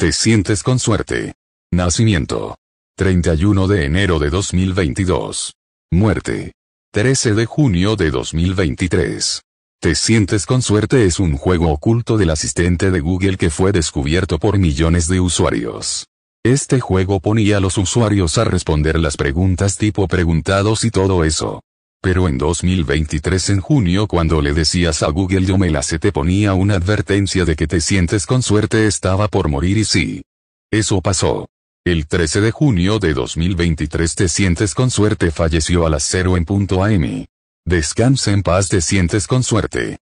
Te sientes con suerte. Nacimiento. 31 de enero de 2022. Muerte. 13 de junio de 2023. Te sientes con suerte es un juego oculto del asistente de Google que fue descubierto por millones de usuarios. Este juego ponía a los usuarios a responder las preguntas tipo preguntados y todo eso. Pero en 2023 en junio cuando le decías a Google yo me se te ponía una advertencia de que te sientes con suerte estaba por morir y sí. Eso pasó. El 13 de junio de 2023 te sientes con suerte falleció a las 0 en punto AM. Descansa en paz te sientes con suerte.